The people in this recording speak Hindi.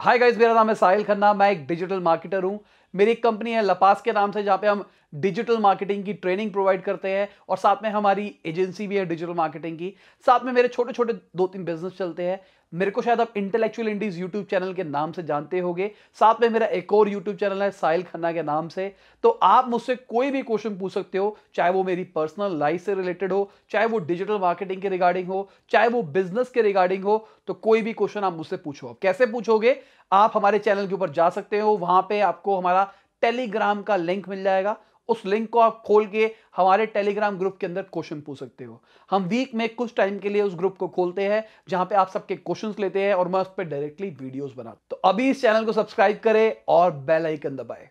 हाय गाइस मेरा नाम है साहिल खन्ना मैं एक डिजिटल मार्केटर हूं मेरी एक कंपनी है लपास के नाम से जहाँ पे हम डिजिटल मार्केटिंग की ट्रेनिंग प्रोवाइड करते हैं और साथ में हमारी एजेंसी भी है डिजिटल मार्केटिंग की साथ में मेरे छोटे छोटे दो तीन बिजनेस चलते हैं मेरे को शायद आप इंटेलेक्चुअल इंडीज यूट्यूब चैनल के नाम से जानते होंगे साथ में मेरा एक और यूट्यूब चैनल है साहिल खन्ना के नाम से तो आप मुझसे कोई भी क्वेश्चन पूछ सकते हो चाहे वो मेरी पर्सनल लाइफ से रिलेटेड हो चाहे वो डिजिटल मार्केटिंग के रिगार्डिंग हो चाहे वो बिजनेस के रिगार्डिंग हो तो कोई भी क्वेश्चन आप मुझसे पूछो आप कैसे पूछोगे आप हमारे चैनल के ऊपर जा सकते हो वहां पे आपको हमारा टेलीग्राम का लिंक मिल जाएगा उस लिंक को आप खोल के हमारे टेलीग्राम ग्रुप के अंदर क्वेश्चन पूछ सकते हो हम वीक में कुछ टाइम के लिए उस ग्रुप को खोलते हैं जहां पे आप सबके क्वेश्चंस लेते हैं और मैं उस पर डायरेक्टली वीडियोस बनाता तो अभी इस चैनल को सब्सक्राइब करें और बेल आइकन दबाएं